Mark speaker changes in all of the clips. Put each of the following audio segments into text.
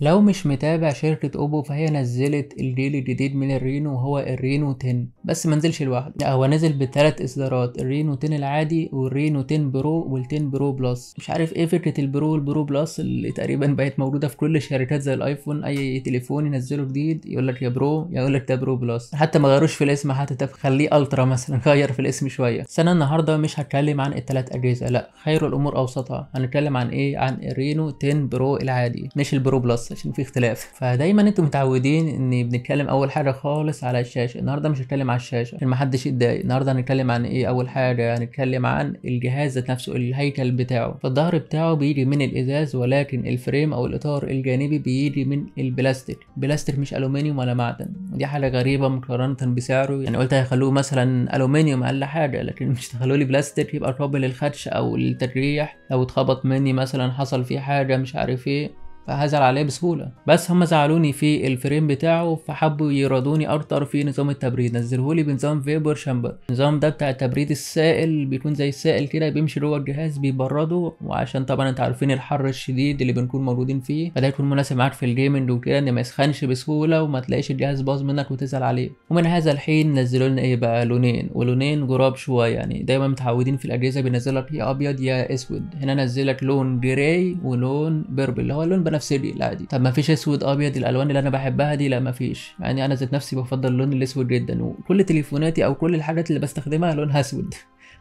Speaker 1: لو مش متابع شركة اوبو فهي نزلت الجيل الجديد من الرينو وهو الرينو 10 بس منزلش لوحده لا هو نزل بثلاث اصدارات الرينو 10 العادي والرينو 10 برو وال10 برو بلس مش عارف ايه فكرة البرو والبرو بلس اللي تقريبا بقت موجودة في كل الشركات زي الايفون اي تليفون ينزله جديد يقول لك يا برو يقول لك ده برو بلس حتى ما غيروش في الاسم حتى خليه الترا مثلا غير في الاسم شوية بس انا النهاردة مش هتكلم عن الثلاث اجهزة لا خير الامور اوسطها هنتكلم عن ايه عن الرينو 10 برو العادي مش البرو بلس بس عشان في اختلاف فدايما انتم متعودين ان بنتكلم اول حاجه خالص على الشاشه النهارده مش هنتكلم على الشاشه عشان محدش يتضايق النهارده هنتكلم عن ايه اول حاجه هنتكلم عن الجهاز نفسه الهيكل بتاعه فالظهر بتاعه بيجي من الازاز ولكن الفريم او الاطار الجانبي بيجي من البلاستيك بلاستيك مش الومنيوم ولا معدن ودي حاجه غريبه مقارنه بسعره يعني قلت هيخلوه مثلا الومنيوم اقل حاجه لكن مش تخلوا لي بلاستيك يبقى قابل للخدش او للتجريح لو اتخبط مني مثلا حصل فيه حاجه مش عارف ايه فهزعل عليه بسهولة بس هم زعلوني في الفريم بتاعه فحبوا يرادوني اكتر في نظام التبريد نزلهولي بنظام فيبر شامبر النظام ده بتاع التبريد السائل بيكون زي السائل كده بيمشي جوه الجهاز بيبرده وعشان طبعا انت عارفين الحر الشديد اللي بنكون موجودين فيه فده يكون مناسب معاك في الجيمنج وكده ان ما يسخنش بسهولة وما تلاقيش الجهاز باظ منك وتزعل عليه ومن هذا الحين نزلوا لنا ايه بقى لونين ولونين جراب شوية يعني دايما متعودين في الاجهزة بينزل لك يا ابيض يا اسود هنا نزل لك لون جراي ولون بيربل اللي هو اللون بيه لا دي طب ما فيش اسود ابيض الالوان اللي انا بحبها دي لا ما فيش يعني انا ذات نفسي بفضل اللون الاسود جدا وكل تليفوناتي او كل الحاجات اللي بستخدمها لونها اسود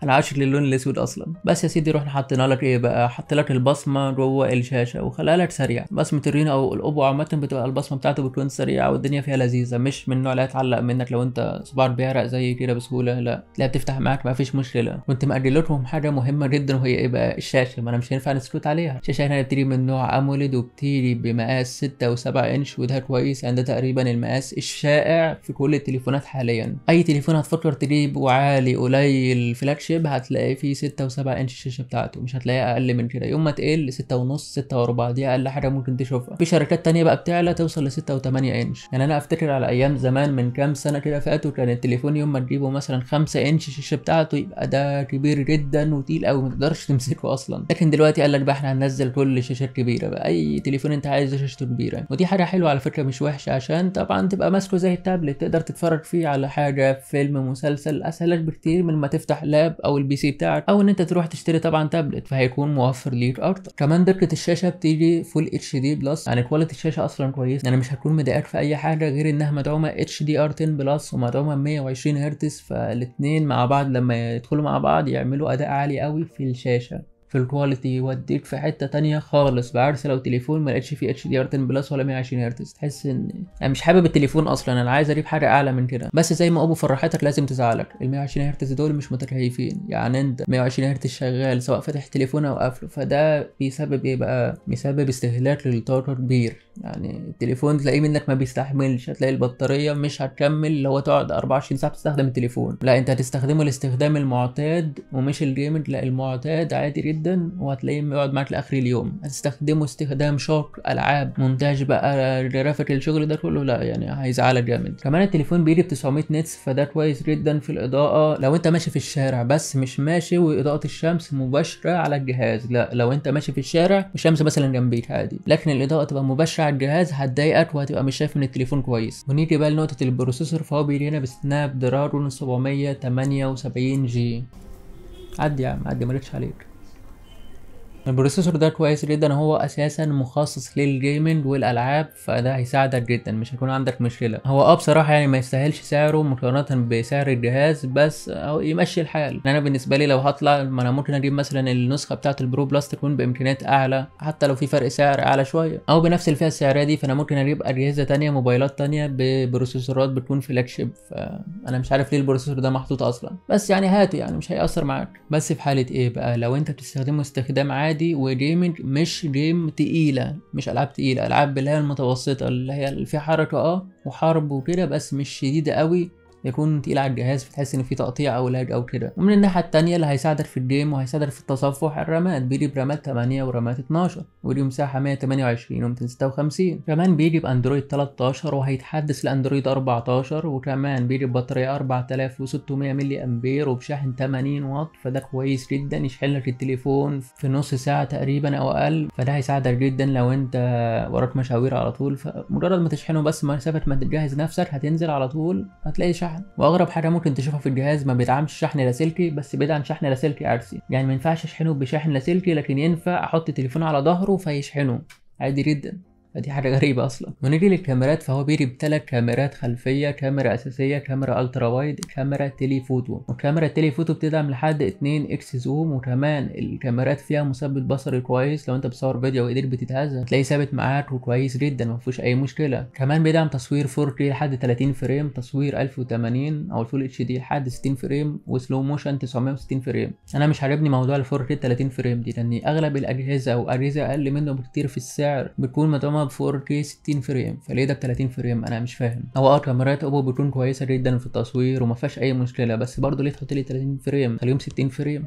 Speaker 1: انا عاشق للون الاسود اصلا بس يا سيدي رحنا حطينا لك ايه بقى حط لك البصمه جوه الشاشه وخليها لك سريعه بصمه الرينو او الاوبو عامه بتبقى البصمه بتاعته بتكون سريعه والدنيا فيها لذيذه مش من النوع اللي يتعلق منك لو انت صباعك بيعرق زي كده بسهوله لا لا بتفتح معاك ما فيش مشكله كنت مأجل لهم حاجه مهمه جدا وهي ايه بقى الشاشه ما انا مش هينفع نسكت عليها الشاشه هنا بتيجي من نوع اموليد وبتيجي بمقاس 6 و7 انش وده كويس عند يعني تقريبا المقاس الشائع في كل التليفونات حاليا اي تليفون هتفكر تجيبه عالي قليل فلاش شيب هتلاقيه فيه ستة وسبعة انش الشاشه بتاعته مش هتلاقيها اقل من كده يوم ما تقل ستة ونص ستة واربعة دي اقل حاجه ممكن تشوفها في شركات تانية بقى بتعلى توصل لستة وتمانية انش يعني انا افتكر على ايام زمان من كام سنه كده فاتوا كان التليفون يوم ما تجيبه مثلا خمسة انش الشاشه بتاعته يبقى ده كبير جدا وتقيل قوي ما تقدرش تمسكه اصلا لكن دلوقتي قال لك بقى احنا هننزل كل شاشات كبيره بقى اي تليفون انت عايز شاشته كبيره ودي حاجه حلوه على فكره مش وحشه عشان طبعا تبقى ماسكه زي التابلت تقدر تتفرج فيه على حاجه فيلم مسلسل اسهل بكتير من ما تفتح لاب اللاب او البي سي بتاعك او ان انت تروح تشتري طبعا تابلت فهيكون موفر ليك اكتر كمان دقه الشاشه بتيجي فول اتش دي بلس يعني كواليتي الشاشه اصلا كويس يعني مش هكون مضايقك في اي حاجه غير انها مدعومه اتش دي ار 10 بلس ومدعومه 120 هرتز فالاثنين مع بعض لما يدخلوا مع بعض يعملوا اداء عالي قوي في الشاشه في الكواليتي يوديك في حته تانية خالص بعرس لو تليفون ما لقيتش فيه اتش دي ار 10 بلس ولا 120 هرتز تحس ان انا مش حابب التليفون اصلا انا عايز اجيب حاجه اعلى من كده بس زي ما ابو فرحتك لازم تزعلك ال 120 هرتز دول مش متكيفين يعني انت 120 هرتز شغال سواء فاتح تليفون او قافله فده بيسبب ايه بقى بيسبب استهلاك للطاقه كبير يعني التليفون تلاقيه منك ما بيستحملش هتلاقي البطاريه مش هتكمل اللي هو تقعد 24 ساعه بتستخدم التليفون لا انت هتستخدمه الاستخدام المعتاد ومش الجيمنج لا المعتاد عادي جدا جدا وهتلاقيه يقعد معاك لاخر اليوم هتستخدمه استخدام شاق العاب مونتاج بقى جرافيك الشغل ده كله لا يعني هيزعلك جامد كمان التليفون بيجي ب 900 نتس فده كويس جدا في الاضاءه لو انت ماشي في الشارع بس مش ماشي واضاءه الشمس مباشره على الجهاز لا لو انت ماشي في الشارع والشمس مثلا جنبيك عادي لكن الاضاءه تبقى مباشره على الجهاز هتضايقك وهتبقى مش شايف ان التليفون كويس ونيجي بقى لنقطه البروسيسور فهو بيجي هنا بسناب دراجون 778 جي عدي يا عم عدي مالكش عليك البروسيسور ده كويس جدا هو اساسا مخصص للجيمنج والالعاب فده هيساعدك جدا مش هيكون عندك مشكله هو اه بصراحه يعني ما يستاهلش سعره مقارنه بسعر الجهاز بس أو يمشي الحال يعني انا بالنسبه لي لو هطلع ما انا ممكن اجيب مثلا النسخه بتاعه البرو بلس تكون بامكانيات اعلى حتى لو في فرق سعر اعلى شويه او بنفس الفئه السعريه دي فانا ممكن اجيب اجهزه تانية موبايلات تانية ببروسيسورات بتكون فلاج شيب فانا مش عارف ليه البروسيسور ده محطوط اصلا بس يعني هاته يعني مش هيأثر معاك بس في حاله ايه بقى لو انت بتستخدمه استخدام عادي عادي وجيمنج مش جيم تقيلة مش ألعاب تقيلة ألعاب اللي هي المتوسطة اللي هي في حركة اه وحرب وكده بس مش شديدة قوي يكون تقيل على الجهاز فتحس ان في تقطيع او لاج او كده ومن الناحيه الثانيه اللي هيساعدك في الجيم وهيساعدك في التصفح الرامات بيجي برامات 8 ورامات 12 ودي مساحه 128 و 256 كمان بيجي باندرويد 13 وهيتحدث لاندرويد 14 وكمان بيجي ببطاريه 4600 ملي امبير وبشاحن 80 واط فده كويس جدا يشحن لك التليفون في نص ساعه تقريبا او اقل فده هيساعدك جدا لو انت وراك مشاوير على طول فمجرد ما تشحنه بس مسافه ما تجهز نفسك هتنزل على طول هتلاقي شحن الشحن واغرب حاجه ممكن تشوفها في الجهاز ما بيدعمش شحن لاسلكي بس بيدعم شحن لاسلكي سي يعني ما ينفعش اشحنه بشاحن لاسلكي لكن ينفع احط تليفون على ظهره فيشحنه عادي جدا فدي حاجه غريبه اصلا ونيجي للكاميرات فهو بيجي بثلاث كاميرات خلفيه كاميرا اساسيه كاميرا الترا وايد كاميرا تيلي فوتو وكاميرا تيلي فوتو بتدعم لحد 2 اكس زوم وكمان الكاميرات فيها مثبت بصري كويس لو انت بتصور فيديو وايدك بتتهز هتلاقيه ثابت معاك وكويس جدا ما فيهوش اي مشكله كمان بيدعم تصوير 4K لحد 30 فريم تصوير 1080 او الفول اتش دي لحد 60 فريم وسلو موشن 960 فريم انا مش عاجبني موضوع ال 4K 30 فريم دي لان اغلب الاجهزه اجهزه اقل منه بكتير في السعر بتكون مدعومه بيلعب 4K 60 فريم فليه ده ب 30 فريم انا مش فاهم هو اه كاميرات اوبو بتكون كويسه جدا في التصوير وما فيهاش اي مشكله بس برضه ليه تحط لي 30 فريم خليهم 60 فريم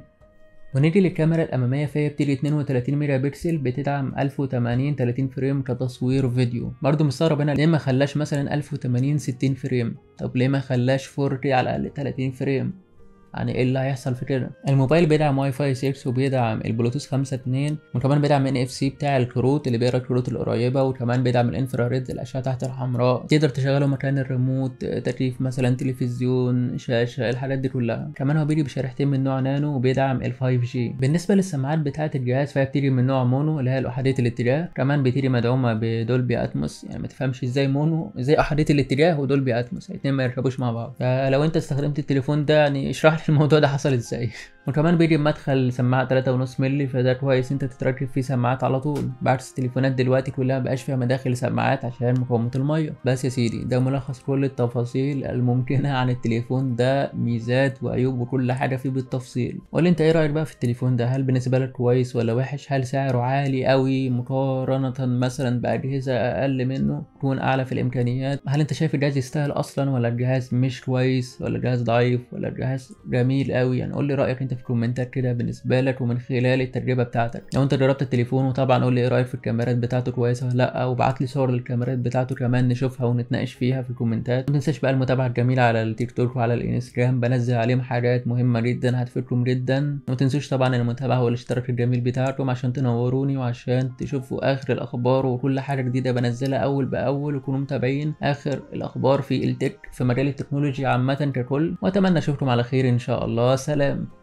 Speaker 1: ونيجي للكاميرا الأمامية فهي بتيجي 32 ميجا بكسل بتدعم 1080 30 فريم كتصوير فيديو برضه مستغرب أنا ليه ما خلاش مثلا 1080 60 فريم طب ليه ما خلاش 4K على الأقل 30 فريم يعني ايه اللي هيحصل في كده الموبايل بيدعم واي فاي 6 وبيدعم البلوتوث 5 2 وكمان بيدعم ان اف سي بتاع الكروت اللي بيقرا الكروت القريبه وكمان بيدعم الانفراريد الاشعه تحت الحمراء تقدر تشغله مكان الريموت تكييف مثلا تلفزيون شاشه الحاجات دي كلها كمان هو بيجي بشريحتين من نوع نانو وبيدعم ال 5 جي بالنسبه للسماعات بتاعه الجهاز فهي بتيجي من نوع مونو اللي هي الاحاديه الاتجاه كمان بتيجي مدعومه بدولبي اتموس يعني ما تفهمش ازاي مونو ازاي احاديه الاتجاه ودولبي اتموس الاثنين ما يركبوش مع بعض فلو انت استخدمت التليفون ده يعني اشرح عارف الموضوع ده حصل ازاي وكمان بيجي بمدخل سماعة تلاتة ونص مللي فده كويس انت تتركب فيه سماعات على طول بعكس التليفونات دلوقتي كلها مبقاش فيها مداخل سماعات عشان مقاومة المية بس يا سيدي ده ملخص كل التفاصيل الممكنة عن التليفون ده ميزات وعيوب وكل حاجة فيه بالتفصيل قول انت ايه رأيك بقى في التليفون ده هل بالنسبة لك كويس ولا وحش هل سعره عالي قوي مقارنة مثلا بأجهزة أقل منه تكون أعلى في الإمكانيات هل انت شايف الجهاز يستاهل أصلا ولا الجهاز مش كويس ولا الجهاز ضعيف ولا الجهاز جميل قوي يعني قول لي رأيك انت كومنتات كده بالنسبه لك ومن خلال التجربه بتاعتك لو انت جربت التليفون وطبعا قول لي ايه رايك في الكاميرات بتاعته كويسه ولا لا وابعت لي صور للكاميرات بتاعته كمان نشوفها ونتناقش فيها في الكومنتات ما تنساش بقى المتابعه الجميله على التيك توك وعلى الانستجرام بنزل عليهم حاجات مهمه جدا هتفيدكم جدا وما تنسوش طبعا المتابعه والاشتراك الجميل بتاعكم عشان تنوروني وعشان تشوفوا اخر الاخبار وكل حاجه جديده بنزلها اول باول وكونوا متابعين اخر الاخبار في التك في مجال التكنولوجيا عامه ككل واتمنى اشوفكم على خير ان شاء الله سلام